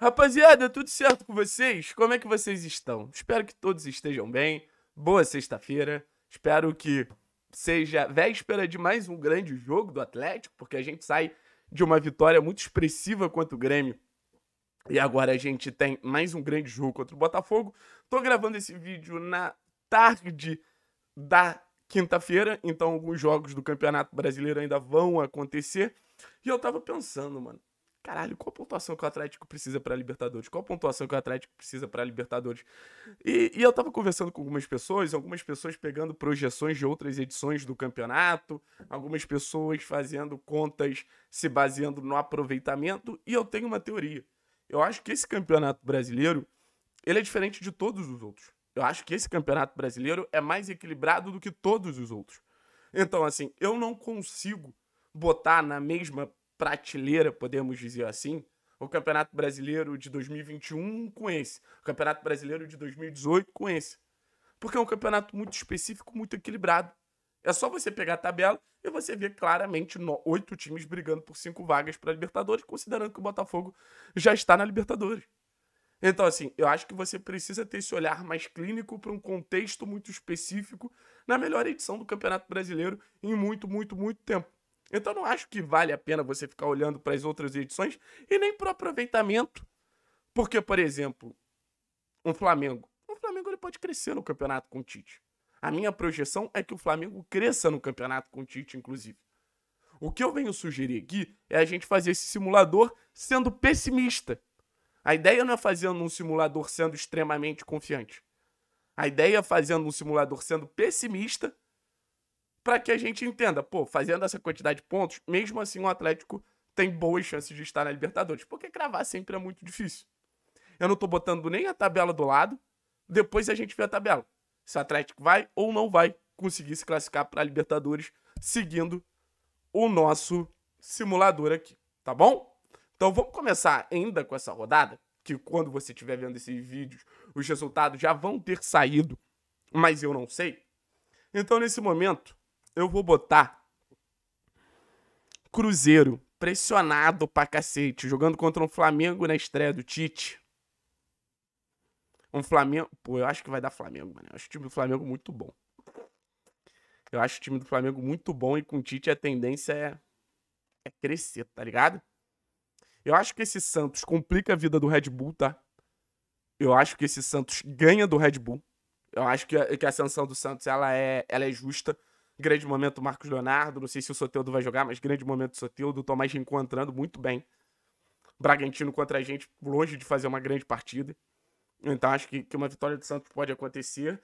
Rapaziada, tudo certo com vocês? Como é que vocês estão? Espero que todos estejam bem. Boa sexta-feira. Espero que seja véspera de mais um grande jogo do Atlético, porque a gente sai de uma vitória muito expressiva contra o Grêmio. E agora a gente tem mais um grande jogo contra o Botafogo. Tô gravando esse vídeo na tarde da quinta-feira, então alguns jogos do Campeonato Brasileiro ainda vão acontecer. E eu tava pensando, mano, Caralho, qual a pontuação que o Atlético precisa para Libertadores? Qual a pontuação que o Atlético precisa para Libertadores? E, e, eu tava conversando com algumas pessoas, algumas pessoas pegando projeções de outras edições do campeonato, algumas pessoas fazendo contas se baseando no aproveitamento, e eu tenho uma teoria. Eu acho que esse campeonato brasileiro, ele é diferente de todos os outros. Eu acho que esse campeonato brasileiro é mais equilibrado do que todos os outros. Então, assim, eu não consigo botar na mesma prateleira, podemos dizer assim, o Campeonato Brasileiro de 2021 com esse, o Campeonato Brasileiro de 2018 com esse. Porque é um campeonato muito específico, muito equilibrado. É só você pegar a tabela e você vê claramente oito times brigando por cinco vagas para a Libertadores, considerando que o Botafogo já está na Libertadores. Então, assim, eu acho que você precisa ter esse olhar mais clínico para um contexto muito específico na melhor edição do Campeonato Brasileiro em muito, muito, muito tempo. Então não acho que vale a pena você ficar olhando para as outras edições e nem para o aproveitamento. Porque, por exemplo, um Flamengo. O Flamengo ele pode crescer no campeonato com o Tite. A minha projeção é que o Flamengo cresça no campeonato com o Tite, inclusive. O que eu venho sugerir aqui é a gente fazer esse simulador sendo pessimista. A ideia não é fazendo um simulador sendo extremamente confiante. A ideia é fazendo um simulador sendo pessimista para que a gente entenda, pô, fazendo essa quantidade de pontos, mesmo assim o Atlético tem boas chances de estar na Libertadores, porque cravar sempre é muito difícil. Eu não tô botando nem a tabela do lado, depois a gente vê a tabela. Se o Atlético vai ou não vai conseguir se classificar para a Libertadores seguindo o nosso simulador aqui, tá bom? Então vamos começar ainda com essa rodada, que quando você estiver vendo esses vídeos, os resultados já vão ter saído, mas eu não sei. Então nesse momento, eu vou botar Cruzeiro pressionado pra cacete, jogando contra um Flamengo na estreia do Tite. Um Flamengo. Pô, eu acho que vai dar Flamengo, mano. Eu acho o time do Flamengo muito bom. Eu acho o time do Flamengo muito bom e com o Tite a tendência é, é crescer, tá ligado? Eu acho que esse Santos complica a vida do Red Bull, tá? Eu acho que esse Santos ganha do Red Bull. Eu acho que a, ascensão do Santos ela é, ela é justa. Grande momento Marcos Leonardo, não sei se o Soteldo vai jogar, mas grande momento Soteudo, Tomás encontrando muito bem. Bragantino contra a gente, longe de fazer uma grande partida. Então acho que, que uma vitória do Santos pode acontecer.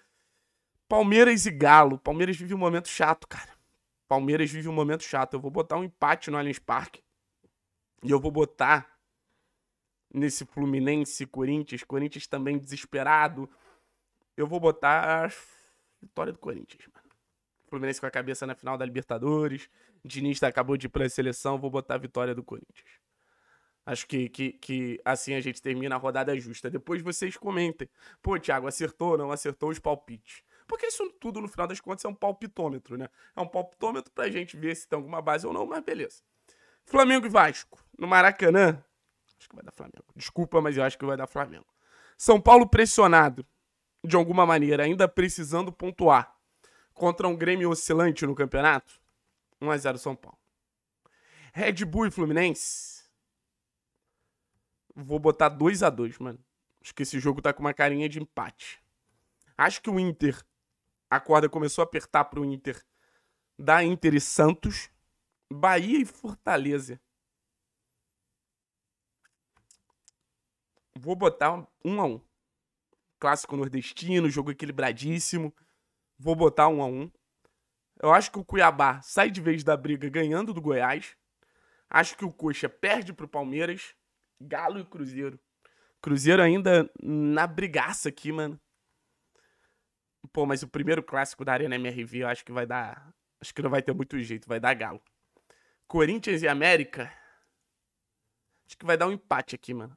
Palmeiras e Galo. Palmeiras vive um momento chato, cara. Palmeiras vive um momento chato. Eu vou botar um empate no Allianz Parque. E eu vou botar nesse Fluminense, Corinthians, Corinthians também desesperado. Eu vou botar a vitória do Corinthians, mano. Fluminense com a cabeça na final da Libertadores. Diniz acabou de ir pra seleção, vou botar a vitória do Corinthians. Acho que, que, que assim a gente termina a rodada justa. Depois vocês comentem. Pô, Thiago, acertou ou não acertou os palpites? Porque isso tudo, no final das contas, é um palpitômetro, né? É um palpitômetro pra gente ver se tem alguma base ou não, mas beleza. Flamengo e Vasco. No Maracanã. Acho que vai dar Flamengo. Desculpa, mas eu acho que vai dar Flamengo. São Paulo pressionado. De alguma maneira, ainda precisando pontuar contra um Grêmio oscilante no campeonato, 1x0 São Paulo. Red Bull e Fluminense. Vou botar 2 a 2 mano. Acho que esse jogo tá com uma carinha de empate. Acho que o Inter. A corda começou a apertar pro Inter. Da Inter e Santos. Bahia e Fortaleza. Vou botar um a um. Clássico nordestino, jogo equilibradíssimo. Vou botar um a um. Eu acho que o Cuiabá sai de vez da briga ganhando do Goiás. Acho que o Coxa perde pro Palmeiras. Galo e Cruzeiro. Cruzeiro ainda na brigaça aqui, mano. Pô, mas o primeiro clássico da Arena MRV eu acho que vai dar. Acho que não vai ter muito jeito, vai dar Galo. Corinthians e América. Acho que vai dar um empate aqui, mano.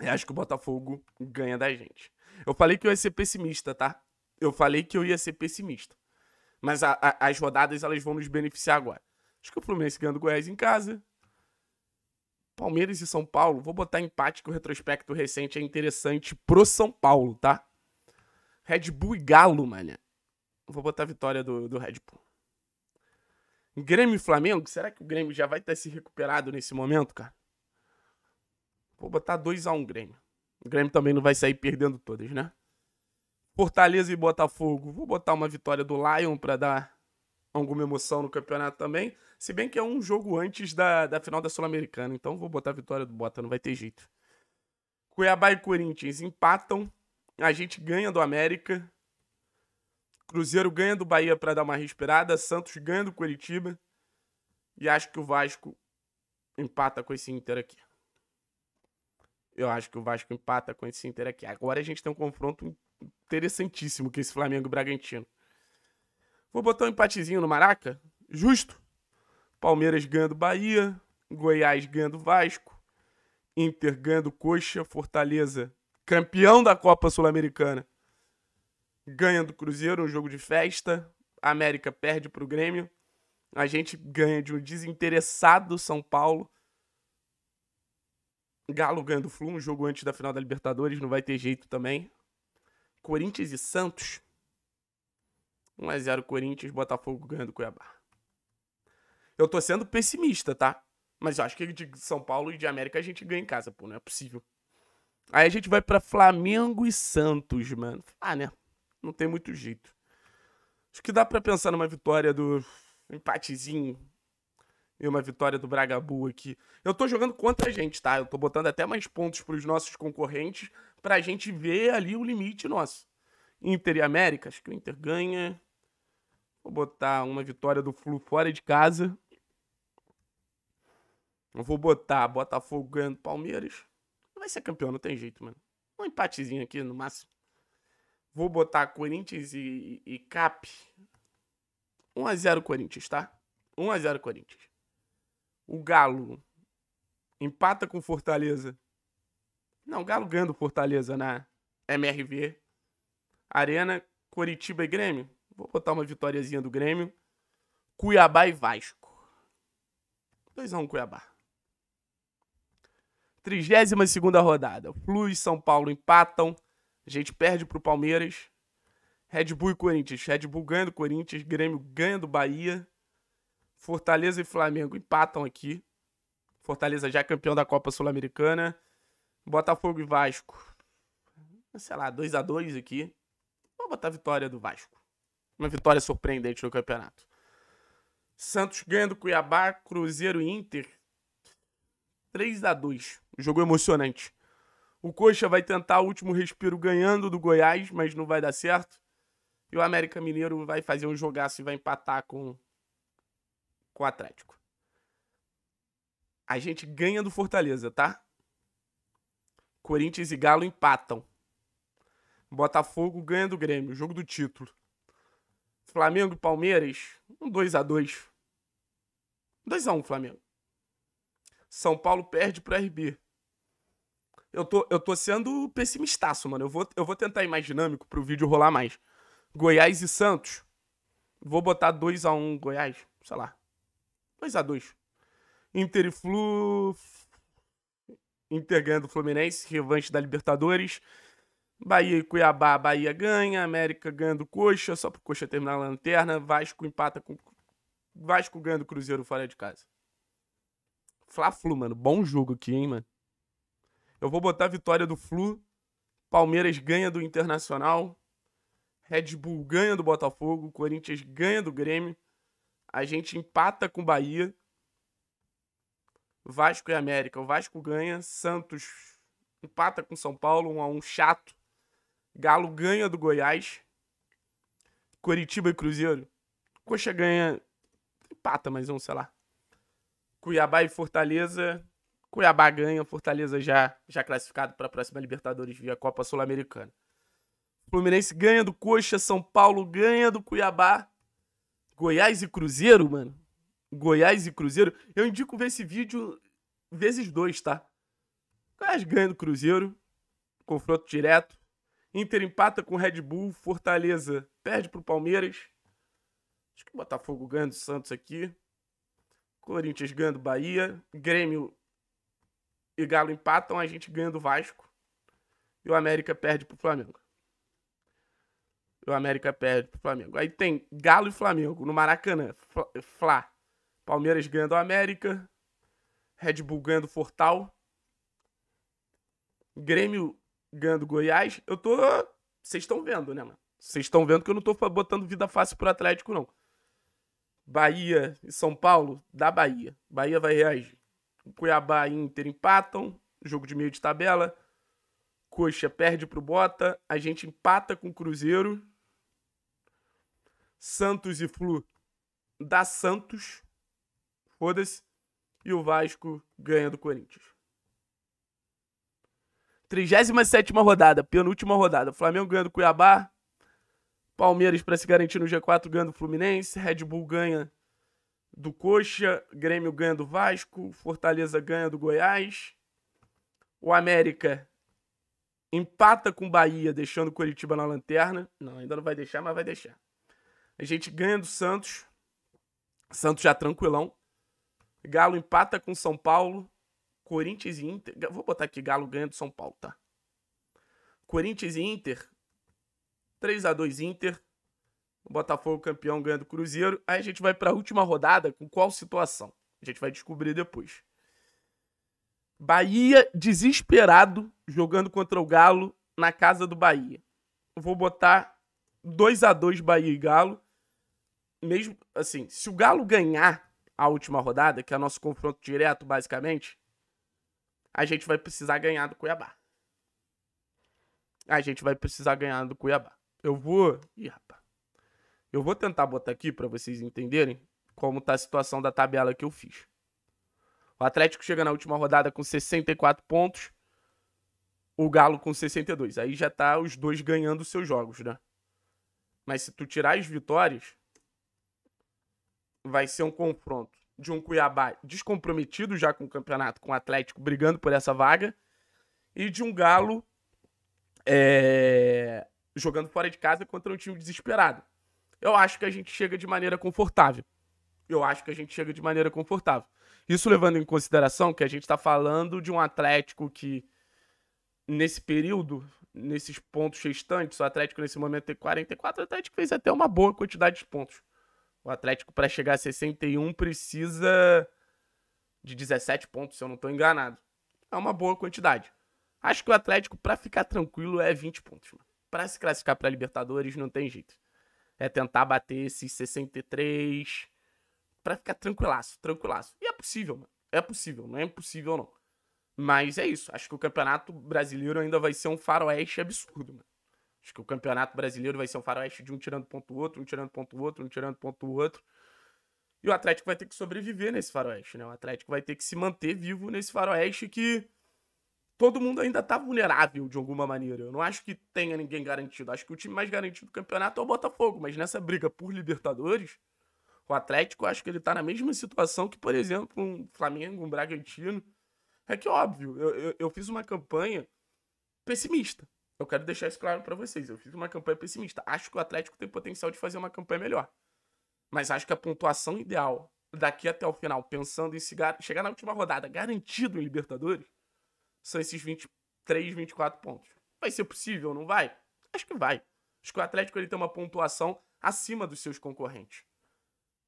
Eu acho que o Botafogo ganha da gente. Eu falei que eu ia ser pessimista, tá? eu falei que eu ia ser pessimista. Mas a, a, as rodadas elas vão nos beneficiar agora. Acho que o Fluminense ganhando Goiás em casa. Palmeiras e São Paulo, vou botar empate que o retrospecto recente é interessante pro São Paulo, tá? Red Bull e Galo, mané. Vou botar a vitória do, do Red Bull. Grêmio e Flamengo, será que o Grêmio já vai estar se recuperado nesse momento, cara? Vou botar 2 a 1 um Grêmio. O Grêmio também não vai sair perdendo todas, né? Fortaleza e Botafogo. Vou botar uma vitória do Lion para dar alguma emoção no campeonato também. Se bem que é um jogo antes da, da final da Sul-Americana. Então vou botar a vitória do Bota, não vai ter jeito. Cuiabá e Corinthians empatam. A gente ganha do América. Cruzeiro ganha do Bahia para dar uma respirada. Santos ganha do Curitiba. E acho que o Vasco empata com esse Inter aqui. Eu acho que o Vasco empata com esse Inter aqui. Agora a gente tem um confronto interessantíssimo que esse Flamengo e Bragantino. Vou botar um empatezinho no Maraca, justo. Palmeiras ganhando Bahia, Goiás ganhando Vasco, Inter ganhando Coxa, Fortaleza, campeão da Copa Sul-Americana, ganhando Cruzeiro, um jogo de festa. América perde para o Grêmio. A gente ganha de um desinteressado São Paulo. Galo ganhando Flu, um jogo antes da final da Libertadores, não vai ter jeito também. Corinthians e Santos. 1x0 Corinthians, Botafogo ganhando Cuiabá. Eu tô sendo pessimista, tá? Mas eu acho que de São Paulo e de América a gente ganha em casa, pô, não é possível. Aí a gente vai para Flamengo e Santos, mano. Ah, né? Não tem muito jeito. Acho que dá para pensar numa vitória do empatezinho e uma vitória do Bragabu aqui. Eu tô jogando contra a gente, tá? Eu tô botando até mais pontos pros nossos concorrentes pra gente ver ali o limite nosso. Inter e América, acho que o Inter ganha. Vou botar uma vitória do Flu fora de casa. Eu vou botar Botafogo ganhando Palmeiras. Não vai ser campeão, não tem jeito, mano. Um empatezinho aqui no máximo. Vou botar Corinthians e, e, e Cap. 1x0 Corinthians, tá? 1x0 Corinthians o Galo empata com Fortaleza. Não, o Galo ganha do Fortaleza na MRV. Arena, Coritiba e Grêmio. Vou botar uma vitóriazinha do Grêmio. Cuiabá e Vasco. 2x1 Cuiabá. 32 rodada. Flu e São Paulo empatam. A gente perde pro Palmeiras. Red Bull e Corinthians. Red Bull ganha do Corinthians. Grêmio ganha do Bahia. Fortaleza e Flamengo empatam aqui. Fortaleza já é campeão da Copa Sul-Americana. Botafogo e Vasco. Sei lá, 2 a 2 aqui. Vou botar a vitória do Vasco. Uma vitória surpreendente no campeonato. Santos ganhando Cuiabá, Cruzeiro e Inter. 3 a 2 Jogo emocionante. O Coxa vai tentar o último respiro ganhando do Goiás, mas não vai dar certo. E o América Mineiro vai fazer um jogaço e vai empatar com com o Atlético. A gente ganha do Fortaleza, tá? Corinthians e Galo empatam. Botafogo ganha do Grêmio, jogo do título. Flamengo e Palmeiras, um 2 a 2 2 a 1 Flamengo. São Paulo perde pro RB. Eu tô, eu tô sendo pessimistaço, mano. Eu vou, eu vou tentar ir mais dinâmico pro vídeo rolar mais. Goiás e Santos. Vou botar 2 a 1 Goiás, sei lá. 2x2. Inter e Flu. Inter ganha do Fluminense, revanche da Libertadores. Bahia e Cuiabá, Bahia ganha. América ganha do Coxa, só pro Coxa terminar a lanterna. Vasco empata com. Vasco ganha do Cruzeiro fora de casa. Fla-Flu, mano. Bom jogo aqui, hein, mano. Eu vou botar a vitória do Flu. Palmeiras ganha do Internacional. Red Bull ganha do Botafogo. Corinthians ganha do Grêmio. A gente empata com Bahia. Vasco e América. O Vasco ganha. Santos empata com São Paulo, um a um chato. Galo ganha do Goiás. Coritiba e Cruzeiro. Coxa ganha. Empata mais um, sei lá. Cuiabá e Fortaleza. Cuiabá ganha, Fortaleza já, já classificado para a próxima Libertadores via Copa Sul-Americana. Fluminense ganha do Coxa, São Paulo ganha do Cuiabá. Goiás e Cruzeiro, mano. Goiás e Cruzeiro. Eu indico ver esse vídeo vezes dois, tá? Goiás ganha do Cruzeiro. Confronto direto. Inter empata com Red Bull. Fortaleza perde pro Palmeiras. Acho que o Botafogo ganha do Santos aqui. Corinthians ganha do Bahia. Grêmio e Galo empatam. A gente ganha do Vasco. E o América perde pro Flamengo o América perde pro Flamengo. Aí tem Galo e Flamengo no Maracanã. Flá. Palmeiras ganhando o América. Red Bull ganhando o Fortal. Grêmio ganhando Goiás. Eu tô. Vocês estão vendo, né, mano? Vocês estão vendo que eu não tô botando vida fácil pro Atlético, não. Bahia e São Paulo, da Bahia. Bahia vai reagir. Cuiabá e Inter empatam. Jogo de meio de tabela. Coxa perde pro Bota. A gente empata com o Cruzeiro. Santos e Flu dá Santos. Foda-se. E o Vasco ganha do Corinthians. 37 rodada, penúltima rodada. Flamengo ganha do Cuiabá. Palmeiras para se garantir no G4 ganha do Fluminense. Red Bull ganha do Coxa. Grêmio ganha do Vasco. Fortaleza ganha do Goiás. O América empata com o Bahia, deixando o Curitiba na lanterna. Não, ainda não vai deixar, mas vai deixar. A gente ganha do Santos. Santos já tranquilão. Galo empata com São Paulo. Corinthians e Inter. Vou botar aqui Galo ganha do São Paulo, tá? Corinthians e Inter. 3 a 2 Inter. O Botafogo campeão ganha do Cruzeiro. Aí a gente vai para a última rodada com qual situação? A gente vai descobrir depois. Bahia desesperado jogando contra o Galo na casa do Bahia. Vou botar 2 a 2 Bahia e Galo mesmo assim, se o Galo ganhar a última rodada, que é nosso confronto direto, basicamente, a gente vai precisar ganhar do Cuiabá. A gente vai precisar ganhar do Cuiabá. Eu vou. Ih, rapaz. Eu vou tentar botar aqui para vocês entenderem como tá a situação da tabela que eu fiz. O Atlético chega na última rodada com 64 pontos. O Galo com 62. Aí já tá os dois ganhando seus jogos, né? Mas se tu tirar as vitórias, vai ser um confronto de um Cuiabá descomprometido já com o campeonato, com o Atlético brigando por essa vaga, e de um Galo é, jogando fora de casa contra um time desesperado. Eu acho que a gente chega de maneira confortável. Eu acho que a gente chega de maneira confortável. Isso levando em consideração que a gente está falando de um Atlético que, nesse período, nesses pontos restantes, o Atlético nesse momento tem 44, o Atlético fez até uma boa quantidade de pontos. O Atlético, para chegar a 61, precisa de 17 pontos, se eu não estou enganado. É uma boa quantidade. Acho que o Atlético, para ficar tranquilo, é 20 pontos. Para se classificar para Libertadores, não tem jeito. É tentar bater esses 63 para ficar tranquilaço, tranquilaço. E é possível, mano. É possível, não é impossível não. Mas é isso, acho que o Campeonato Brasileiro ainda vai ser um faroeste absurdo, mano. Acho que o Campeonato Brasileiro vai ser um faroeste de um tirando ponto outro, um tirando ponto outro, um tirando ponto outro. E o Atlético vai ter que sobreviver nesse faroeste, né? O Atlético vai ter que se manter vivo nesse faroeste que todo mundo ainda tá vulnerável de alguma maneira. Eu não acho que tenha ninguém garantido. Acho que o time mais garantido do campeonato é o Botafogo, mas nessa briga por Libertadores, o Atlético, acho que ele tá na mesma situação que, por exemplo, um Flamengo, um Bragantino. É que óbvio, eu, eu, eu fiz uma campanha pessimista eu quero deixar isso claro para vocês. Eu fiz uma campanha pessimista. Acho que o Atlético tem potencial de fazer uma campanha melhor. Mas acho que a pontuação ideal daqui até o final, pensando em chegar na última rodada garantido em Libertadores, são esses 23, 24 pontos. Vai ser possível, não vai? Acho que vai. Acho que o Atlético ele tem uma pontuação acima dos seus concorrentes.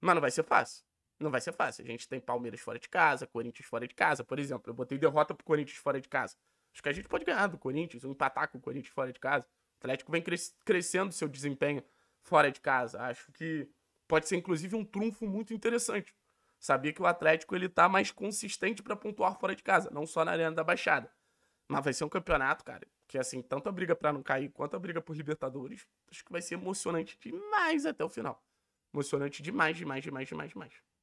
Mas não vai ser fácil. Não vai ser fácil. A gente tem Palmeiras fora de casa, Corinthians fora de casa, por exemplo. Eu botei derrota pro Corinthians fora de casa. Acho que a gente pode ganhar do Corinthians, empatar com o Corinthians fora de casa. O Atlético vem cres crescendo seu desempenho fora de casa. Acho que pode ser inclusive um trunfo muito interessante. Sabia que o Atlético ele tá mais consistente para pontuar fora de casa, não só na Arena da Baixada. Mas vai ser um campeonato, cara, que assim, tanto a briga para não cair quanto a briga por Libertadores, acho que vai ser emocionante demais até o final. Emocionante demais, demais, demais, demais, demais.